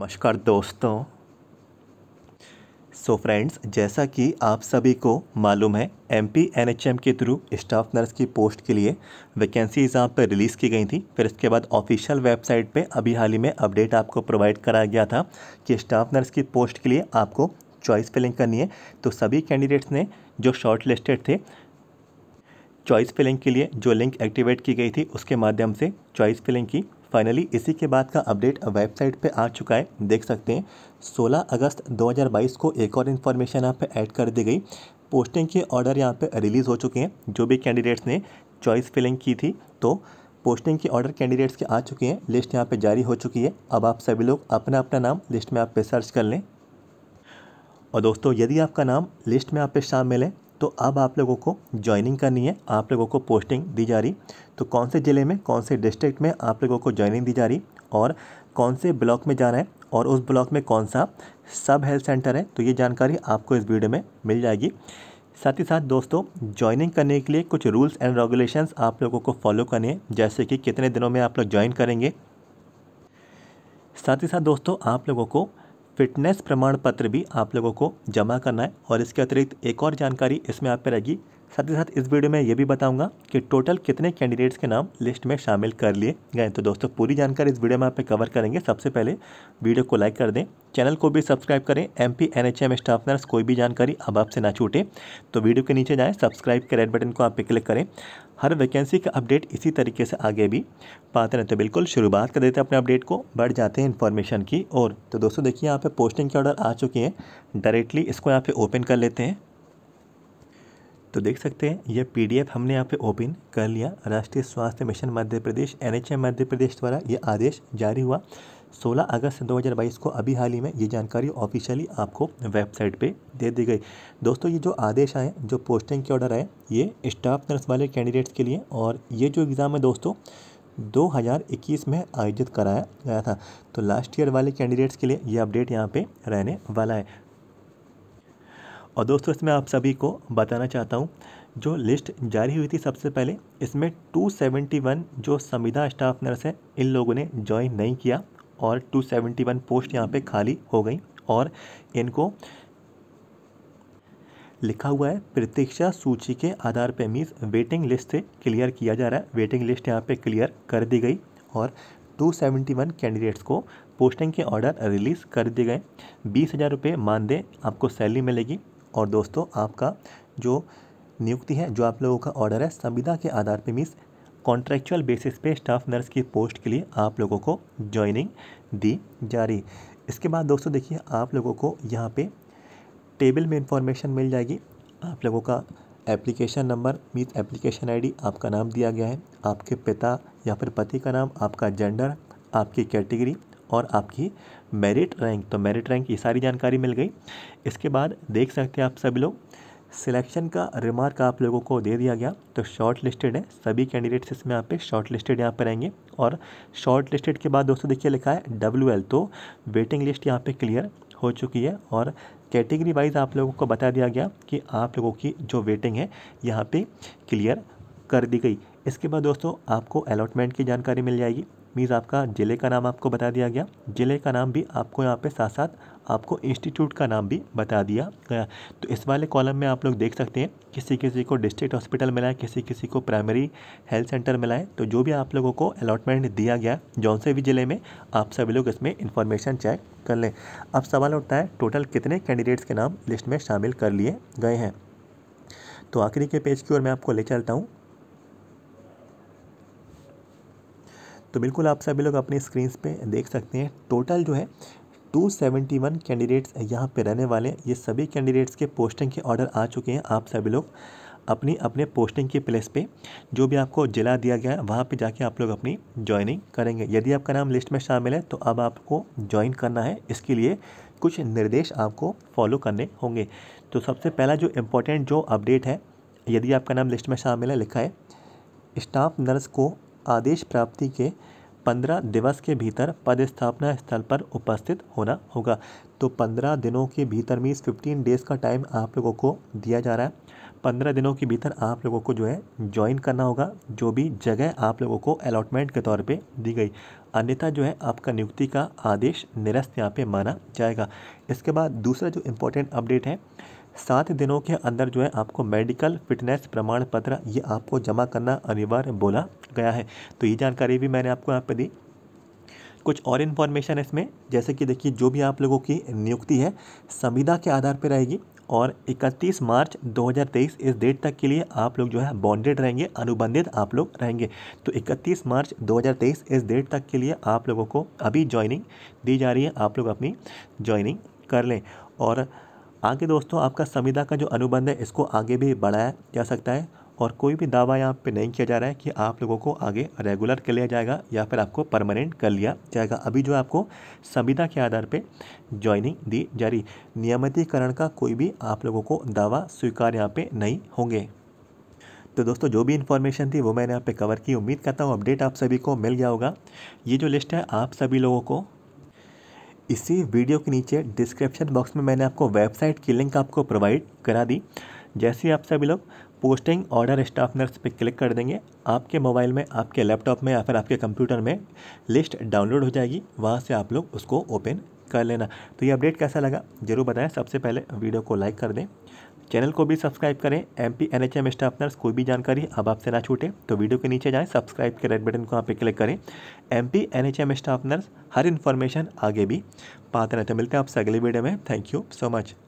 नमस्कार दोस्तों सो so friends जैसा कि आप सभी को मालूम है M P N H M के थ्रू स्टाफ नर्स की पोस्ट के लिए वैकेंसीज यहाँ पर रिलीज़ की गई थी फिर इसके बाद ऑफिशियल वेबसाइट पे अभी हाल ही में अपडेट आपको प्रोवाइड कराया गया था कि स्टाफ नर्स की पोस्ट के लिए आपको चॉइस फिलिंग करनी है तो सभी कैंडिडेट्स ने जो शॉर्ट लिस्टेड थे चॉइस फिलिंग के लिए जो लिंक एक्टिवेट की गई थी उसके माध्यम से चॉइस फिलिंग की फाइनली इसी के बाद का अपडेट वेबसाइट पे आ चुका है देख सकते हैं 16 अगस्त 2022 को एक और इन्फॉर्मेशन यहाँ पे ऐड कर दी गई पोस्टिंग के ऑर्डर यहाँ पे रिलीज़ हो चुके हैं जो भी कैंडिडेट्स ने चॉइस फिलिंग की थी तो पोस्टिंग के ऑर्डर कैंडिडेट्स के आ चुके हैं लिस्ट यहाँ पर जारी हो चुकी है अब आप सभी लोग अपना अपना नाम लिस्ट में आप पे सर्च कर लें और दोस्तों यदि आपका नाम लिस्ट में आप पे शामिल है तो अब आप लोगों को ज्वाइनिंग करनी है आप लोगों को पोस्टिंग दी जा रही तो कौन से ज़िले में कौन से डिस्ट्रिक्ट में आप लोगों को ज्वाइनिंग दी जा रही और कौन से ब्लॉक में जाना है और उस ब्लॉक में कौन सा सब हेल्थ सेंटर है तो ये जानकारी आपको इस वीडियो में मिल जाएगी साथ ही साथ दोस्तों ज्वाइनिंग करने के लिए कुछ रूल्स एंड रेगुलेशंस आप लोगों को फॉलो करने हैं जैसे कि कितने दिनों में आप लोग ज्वाइन करेंगे साथ ही साथ दोस्तों आप लोगों को फिटनेस प्रमाण पत्र भी आप लोगों को जमा करना है और इसके अतिरिक्त एक और जानकारी इसमें आप पे रहेगी साथ ही साथ इस वीडियो में ये भी बताऊंगा कि टोटल कितने कैंडिडेट्स के नाम लिस्ट में शामिल कर लिए गए तो दोस्तों पूरी जानकारी इस वीडियो में आप कवर करेंगे सबसे पहले वीडियो को लाइक कर दें चैनल को भी सब्सक्राइब करें M P N H M staff nurse कोई भी जानकारी अब आपसे ना छूटे तो वीडियो के नीचे जाएँ सब्सक्राइब के रेड बटन को आप पे क्लिक करें हर वैकेंसी का अपडेट इसी तरीके से आगे भी पाते रहते तो बिल्कुल शुरुआत कर देते हैं अपने अपडेट को बढ़ जाते हैं इन्फॉर्मेशन की और तो दोस्तों देखिए यहाँ पे पोस्टिंग के ऑर्डर आ चुके हैं डायरेक्टली इसको यहाँ पे ओपन कर लेते हैं तो देख सकते हैं यह पी हमने यहाँ पर ओपन कर लिया राष्ट्रीय स्वास्थ्य मिशन मध्य प्रदेश एन मध्य प्रदेश द्वारा ये आदेश जारी हुआ 16 अगस्त 2022 को अभी हाल ही में ये जानकारी ऑफिशियली आपको वेबसाइट पे दे दी गई दोस्तों ये जो आदेश आए जो पोस्टिंग के ऑर्डर आए ये स्टाफ नर्स वाले कैंडिडेट्स के लिए और ये जो एग्ज़ाम है दोस्तों 2021 में आयोजित कराया गया था तो लास्ट ईयर वाले कैंडिडेट्स के लिए ये अपडेट यहाँ पर रहने वाला है और दोस्तों इसमें आप सभी को बताना चाहता हूँ जो लिस्ट जारी हुई थी सबसे पहले इसमें 271 जो संविदा स्टाफ नर्स हैं इन लोगों ने ज्वाइन नहीं किया और 271 पोस्ट यहाँ पे खाली हो गई और इनको लिखा हुआ है प्रतीक्षा सूची के आधार पर मीन्स वेटिंग लिस्ट से क्लियर किया जा रहा है वेटिंग लिस्ट यहाँ पे क्लियर कर दी गई और 271 कैंडिडेट्स को पोस्टिंग के ऑर्डर रिलीज़ कर दिए गए बीस हज़ार रुपये मानदेय आपको सैलरी मिलेगी और दोस्तों आपका जो नियुक्ति है जो आप लोगों का ऑर्डर है संविदा के आधार पर मीन्स कॉन्ट्रेक्चुअल बेसिस पे स्टाफ नर्स की पोस्ट के लिए आप लोगों को ज्वाइनिंग दी जा रही इसके बाद दोस्तों देखिए आप लोगों को यहाँ पे टेबल में इंफॉर्मेशन मिल जाएगी आप लोगों का एप्लीकेशन नंबर मीथ एप्लीकेशन आईडी आपका नाम दिया गया है आपके पिता या फिर पति का नाम आपका जेंडर आपकी कैटेगरी और आपकी मेरिट रैंक तो मेरिट रैंक ये सारी जानकारी मिल गई इसके बाद देख सकते हैं आप सभी लोग सिलेक्शन का रिमार्क आप लोगों को दे दिया गया तो शॉर्ट लिस्टेड है सभी कैंडिडेट्स इसमें यहाँ पे शॉर्ट लिस्टेड यहाँ पर रहेंगे और शॉर्ट लिस्टेड के बाद दोस्तों देखिए लिखा है डब्ल्यू तो वेटिंग लिस्ट यहाँ पे क्लियर हो चुकी है और कैटेगरी वाइज आप लोगों को बता दिया गया कि आप लोगों की जो वेटिंग है यहाँ पर क्लियर कर दी गई इसके बाद दोस्तों आपको अलॉटमेंट की जानकारी मिल जाएगी मीन्स आपका ज़िले का नाम आपको बता दिया गया ज़िले का नाम भी आपको यहाँ पे साथ साथ आपको इंस्टीट्यूट का नाम भी बता दिया गया तो इस वाले कॉलम में आप लोग देख सकते हैं किसी किसी को डिस्ट्रिक्ट हॉस्पिटल मिला है किसी किसी को प्राइमरी हेल्थ सेंटर मिला है तो जो भी आप लोगों को अलॉटमेंट दिया गया जौन से भी ज़िले में आप सभी लोग इसमें इंफॉर्मेशन चेक कर लें अब सवाल उठता है टोटल कितने कैंडिडेट्स के नाम लिस्ट में शामिल कर लिए गए हैं तो आखिरी के पेज की ओर मैं आपको ले चलता हूँ तो बिल्कुल आप सभी लोग अपने स्क्रीन पे देख सकते हैं टोटल जो है 271 कैंडिडेट्स यहाँ पे रहने वाले हैं ये सभी कैंडिडेट्स के पोस्टिंग के ऑर्डर आ चुके हैं आप सभी लोग अपनी अपने पोस्टिंग के प्लेस पे जो भी आपको ज़िला दिया गया है वहाँ पे जाके आप लोग अपनी ज्वाइनिंग करेंगे यदि आपका नाम लिस्ट में शामिल है तो अब आपको ज्वाइन करना है इसके लिए कुछ निर्देश आपको फॉलो करने होंगे तो सबसे पहला जो इम्पोर्टेंट जो अपडेट है यदि आपका नाम लिस्ट में शामिल है लिखा है स्टाफ नर्स को आदेश प्राप्ति के पंद्रह दिवस के भीतर पदस्थापना स्थल पर उपस्थित होना होगा तो पंद्रह दिनों के भीतर मीन्स फिफ्टीन डेज़ का टाइम आप लोगों को दिया जा रहा है पंद्रह दिनों के भीतर आप लोगों को जो है ज्वाइन करना होगा जो भी जगह आप लोगों को अलॉटमेंट के तौर पे दी गई अन्यथा जो है आपका नियुक्ति का आदेश निरस्त यहाँ पे माना जाएगा इसके बाद दूसरा जो इम्पोर्टेंट अपडेट है सात दिनों के अंदर जो है आपको मेडिकल फिटनेस प्रमाण पत्र ये आपको जमा करना अनिवार्य बोला गया है तो ये जानकारी भी मैंने आपको यहाँ पर दी कुछ और इन्फॉर्मेशन है इसमें जैसे कि देखिए जो भी आप लोगों की नियुक्ति है संविदा के आधार पर रहेगी और 31 मार्च 2023 इस डेट तक के लिए आप लोग जो है बॉन्डेड रहेंगे अनुबंधित आप लोग रहेंगे तो 31 मार्च 2023 इस डेट तक के लिए आप लोगों को अभी ज्वाइनिंग दी जा रही है आप लोग अपनी ज्वाइनिंग कर लें और आगे हाँ दोस्तों आपका संविदा का जो अनुबंध है इसको आगे भी बढ़ाया जा सकता है और कोई भी दावा यहाँ पे नहीं किया जा रहा है कि आप लोगों को आगे रेगुलर कर लिया जाएगा या फिर आपको परमानेंट कर लिया जाएगा अभी जो आपको संविदा के आधार पे ज्वाइनिंग दी जा रही नियमितीकरण का कोई भी आप लोगों को दावा स्वीकार यहाँ पे नहीं होंगे तो दोस्तों जो भी इन्फॉर्मेशन थी वो मैंने यहाँ पर कवर की उम्मीद करता हूँ अपडेट आप सभी को मिल गया होगा ये जो लिस्ट है आप सभी लोगों को इसी वीडियो के नीचे डिस्क्रिप्शन बॉक्स में मैंने आपको वेबसाइट की लिंक आपको प्रोवाइड करा दी जैसे आप सभी लोग पोस्टिंग ऑर्डर स्टाफ नर्स पे क्लिक कर देंगे आपके मोबाइल में आपके लैपटॉप में या फिर आपके कंप्यूटर में लिस्ट डाउनलोड हो जाएगी वहाँ से आप लोग उसको ओपन कर लेना तो ये अपडेट कैसा लगा ज़रूर बताएं सबसे पहले वीडियो को लाइक कर दें चैनल को भी सब्सक्राइब करें M P N H M staff nurse कोई भी जानकारी अब आपसे ना छूटे तो वीडियो के नीचे जाएं सब्सक्राइब के रेड बटन को यहाँ पे क्लिक करें M P N H M staff nurse हर इन्फॉर्मेशन आगे भी पाते रहते तो मिलते हैं आपसे अगले वीडियो में थैंक यू सो मच